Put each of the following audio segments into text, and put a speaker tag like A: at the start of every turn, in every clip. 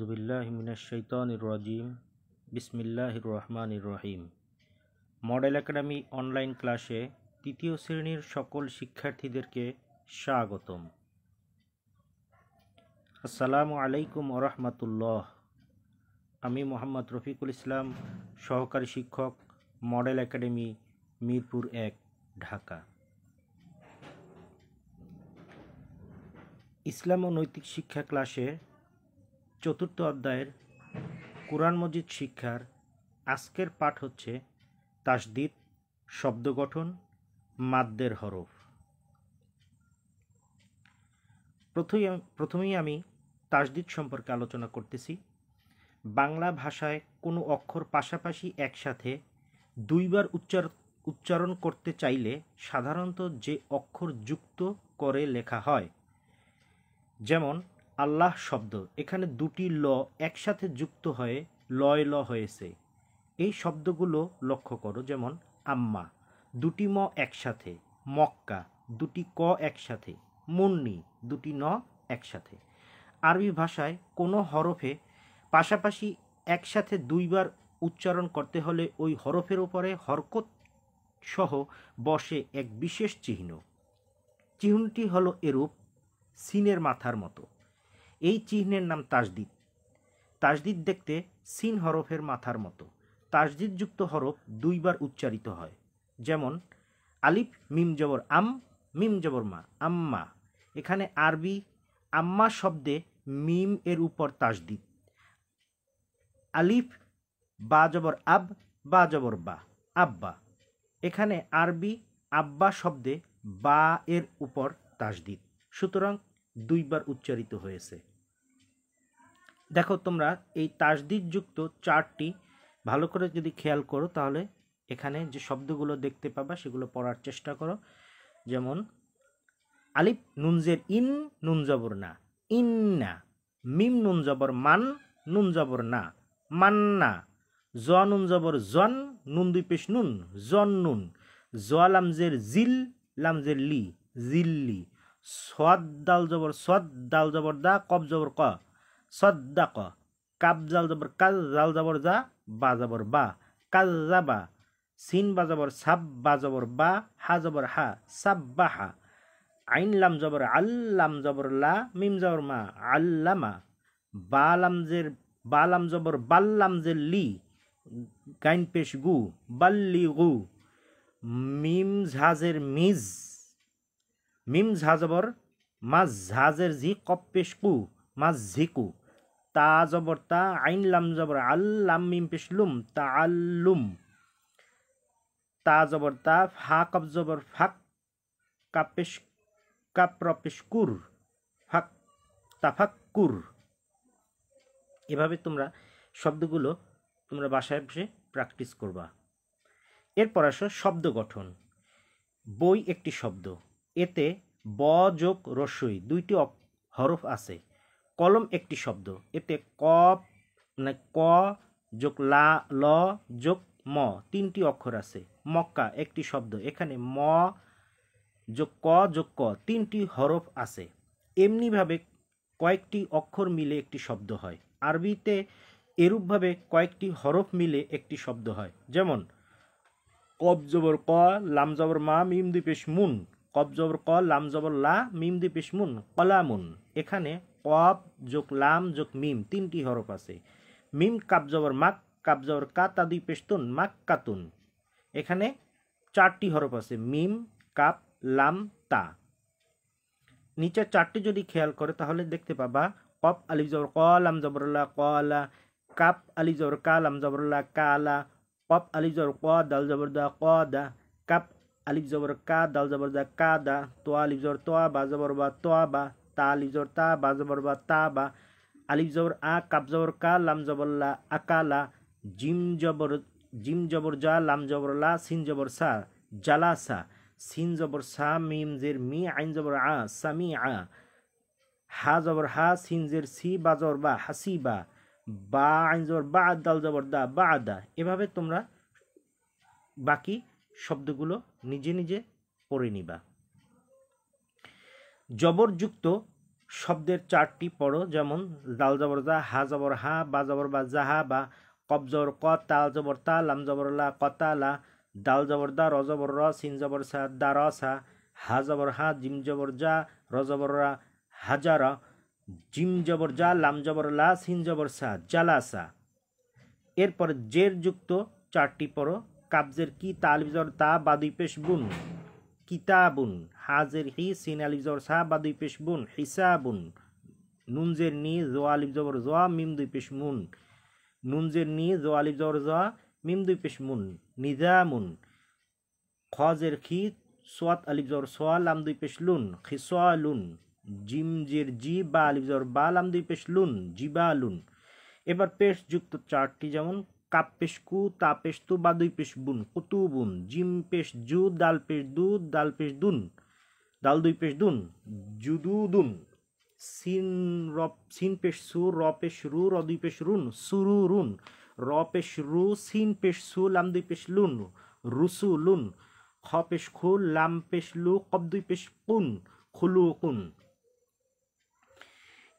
A: রাজিম বিসমিল্লাহ রহমান রহিম মডেল একাডেমি অনলাইন ক্লাসে তৃতীয় শ্রেণীর সকল শিক্ষার্থীদেরকে স্বাগতম আসসালামু আলাইকুম ওরহমতুল্লাহ আমি মোহাম্মদ রফিকুল ইসলাম সহকারী শিক্ষক মডেল একাডেমি মিরপুর এক ঢাকা ইসলাম ও নৈতিক শিক্ষা ক্লাসে চতুর্থ অধ্যায়ের কোরআন মজিদ শিক্ষার আজকের পাঠ হচ্ছে তাসদিদ শব্দ গঠন মাদ্যের হরফ প্রথমে প্রথমেই আমি তাসদিদ সম্পর্কে আলোচনা করতেছি বাংলা ভাষায় কোনো অক্ষর পাশাপাশি একসাথে দুইবার উচ্চার উচ্চারণ করতে চাইলে সাধারণত যে অক্ষর যুক্ত করে লেখা হয় যেমন আল্লাহ শব্দ এখানে দুটি ল একসাথে যুক্ত হয়ে লয় ল হয়েছে এই শব্দগুলো লক্ষ্য করো যেমন আম্মা দুটি ম একসাথে মক্কা দুটি ক একসাথে মুন্নি দুটি ন একসাথে আরবি ভাষায় কোনো হরফে পাশাপাশি একসাথে দুইবার উচ্চারণ করতে হলে ওই হরফের উপরে হরকত সহ বসে এক বিশেষ চিহ্ন চিহ্নটি হলো এরূপ সিনের মাথার মতো এই চিহ্নের নাম তাজদিদ তাজদিদ দেখতে সিন হরফের মাথার মতো তাজদিদযুক্ত হরফ দুইবার উচ্চারিত হয় যেমন আলিফ মিম জবর আম মিম জবর মা আম্মা এখানে আরবি আম্মা শব্দে মিম এর উপর তাজদিদ আলিফ বা জবর আব বা জবর বা আব্বা এখানে আরবি আব্বা শব্দে বা এর উপর তাসদিদ সুতরাং দুইবার উচ্চারিত হয়েছে দেখো তোমরা এই তাসদিদযুক্ত চারটি ভালো করে যদি খেয়াল করো তাহলে এখানে যে শব্দগুলো দেখতে পাবা সেগুলো পড়ার চেষ্টা করো যেমন আলিফ নুনজের ইন নুন জবর না ইন না মিম নুন জবর মান নুন জবর না মান না জ নুন জবর জন নুন দুই পেশ নুন জন নুন জ লামজের জিল লামজের লি জিল্লি সদ দাল জবর সদ দাল জবর দা কব জবর ক সদ্দাক কাব জাল জবর কাজ জাল জবর যা বা জবর বা কাজ জাবা সিন বা জবর সাব বা জবর বা হা জবর হা সাব বা হা আইন লাম জবর আল্লাম জবর লা মিম জবর মা আল্লামা বা জের বা লাম জবর বাল্লাম জের লি গাইন পেশ গু বাল্লি গু মিম ঝাজের মিজ মিম ঝাজবর মা ঝাজের ঝি কপ পেশ কু মা ঝিকু তা জবর তা আইন লাম জবর আল মিম পিসলুম তা আল্লুম তা জবর তা ফা কব জবর ফাক কাপিস কাপ্রপিসকুর ফাক তাফাক্কুর এভাবে তোমরা শব্দগুলো তোমরা বাসায় বসে প্র্যাকটিস করবা এরপর আসো শব্দ গঠন বই একটি শব্দ এতে ব যোগ রসই দুইটি হরফ আছে কলম একটি শব্দ এতে ক মানে ক যোগ লা ল যোগ ম তিনটি অক্ষর আছে মক্কা একটি শব্দ এখানে ম যোগ ক যোগ ক তিনটি হরফ আছে এমনিভাবে কয়েকটি অক্ষর মিলে একটি শব্দ হয় আরবিতে এরূপভাবে কয়েকটি হরফ মিলে একটি শব্দ হয় যেমন কব জবর ক লাম জবর মা মিম দ্বীপেশ মুন কব জবর ক লাম জবর লা মিম দ্বীপেশ মুন কলামুন এখানে কফ যোগ লাম যোগ মিম তিনটি হরফ আছে মিম কাবজবর মাক কাবজবর কাতা দুই পেস্তুন মাক কাতুন এখানে চারটি হরফ আছে মিম কাপ লাম তা নিচে চারটি যদি খেয়াল করে তাহলে দেখতে পাবা কপ আলিফ জবর কল আম জবরুল্লাহ কলা কাপ আলিফ জবর কাল আম জবরুল্লাহ কালা কপ আলিফ জবর ক দাল জবর দা ক দা কাপ আলিফ জবর কা দাল জবর দা কা দা তো আলিফ জবর তোয়া বা জবর বা তোয়া বা তা আলিফ জবর তা বা জবর বা তা বা আলিফ জবর আ কাপ জবর কা লাম জবরলা আকালা জিম জবর জিম জবর জা লাম জবর লা সিন জবর সা জালা সা সিন জবর সা মিম জের মি আইন জবর আ সামি আ হা জবর হা সিন জের সি বা জবর বা হাসিবা বা আইন জবর বা দাল জবর দা বা আদা এভাবে তোমরা বাকি শব্দগুলো নিজে নিজে পড়ে নিবা জবরযুক্ত শব্দের চারটি পড়ো যেমন জাল জবর জা হা জবর হা বা জবর বা জাহা বা কব জবর ক তাল জবর তা লাম জবর লা কতা লা দাল জবর দা র জবর র সিন জবর সা দা র সা হা জবর হা জিম জবর যা র জবর রা হাজার জিম জবর যা লাম জবর লা সিন জবর সা জালাসা এরপর জের যুক্ত চারটি পড়ো কাবজের কি তাল বিজর তা বা দুই পেশ বুন কিতাবুন হাজের হি সিন আলিফ জবর সা বা দুই পেশ বুন হিসাবুন নুনজের নি জো আলিফ জবর মিম দুই পেশ মুন নুনজের নি জো আলিফ জবর মিম দুই পেশ মুন নিজামুন খজের খি সোয়াত আলিফ জবর লাম দুই পেশ লুন খিসোয়ালুন জিমজের জি বা আলিফ জবর বা লাম দুই পেশ লুন লুন এবার পেশ যুক্ত চারটি যেমন কাপ্পেশকু তাপেশতু বা দুই পেশ বুন কুতু বুন জিম পেশ জু দাল পেশ দু দাল পেশ দুন দাল দুই পেশ দুন দুন সিন র সিন পেশ সু র পেশ রু র দুই পেশ রুন সুরু রুন র পেশ রু সিন পেশ সু লাম দুই পেশ লুন রুসু লুন খ পেশ খু লাম পেশ লু কব দুই পেশ কুন খুলু কুন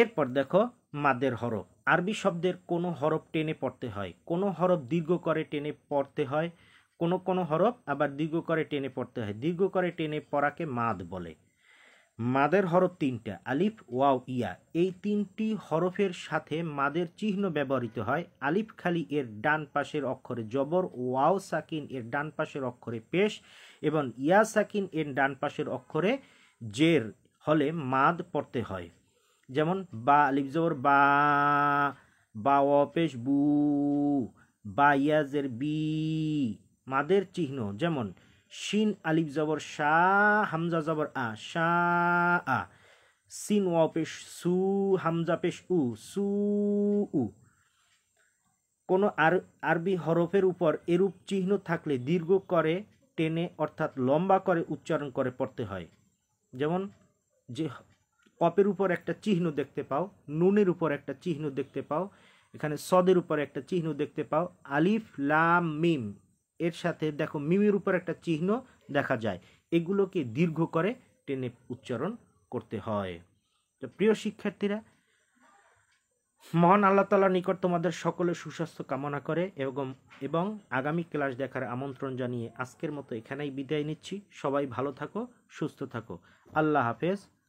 A: এরপর দেখো মাদের হরফ আরবি শব্দের কোনো হরফ টেনে পড়তে হয় কোনো হরফ দীর্ঘ করে টেনে পড়তে হয় কোনো কোনো হরফ আবার দীর্ঘ করে টেনে পড়তে হয় দীর্ঘ করে টেনে পড়াকে মাদ বলে মাদের হরফ তিনটা আলিফ ওয়াও ইয়া এই তিনটি হরফের সাথে মাদের চিহ্ন ব্যবহৃত হয় আলিফ খালি এর ডান পাশের অক্ষরে জবর ওয়াও সাকিন এর ডান পাশের অক্ষরে পেশ এবং ইয়া সাকিন এর ডান পাশের অক্ষরে জের হলে মাদ পড়তে হয় যেমন বা আলিফ বা বা অপেশ বু বা ইয়াজের বি মাদের চিহ্ন যেমন শিন আলিফ জবর শা হামজা জবর আ শা আ সিন ওয়াপেশ সু হামজা পেশ উ সু উ কোনো আর আরবি হরফের উপর এরূপ চিহ্ন থাকলে দীর্ঘ করে টেনে অর্থাৎ লম্বা করে উচ্চারণ করে পড়তে হয় যেমন যে কপের উপর একটা চিহ্ন দেখতে পাও নুনের উপর একটা চিহ্ন দেখতে পাও এখানে সদের উপর একটা চিহ্ন দেখতে পাও আলিফ লাম মিম এর সাথে দেখো মিমের উপর একটা চিহ্ন দেখা যায় এগুলোকে দীর্ঘ করে টেনে উচ্চারণ করতে হয় তো প্রিয় শিক্ষার্থীরা মহান আল্লাহ তালার নিকট তোমাদের সকলের সুস্বাস্থ্য কামনা করে এবং এবং আগামী ক্লাস দেখার আমন্ত্রণ জানিয়ে আজকের মতো এখানেই বিদায় নিচ্ছি সবাই ভালো থাকো সুস্থ থাকো আল্লাহ হাফেজ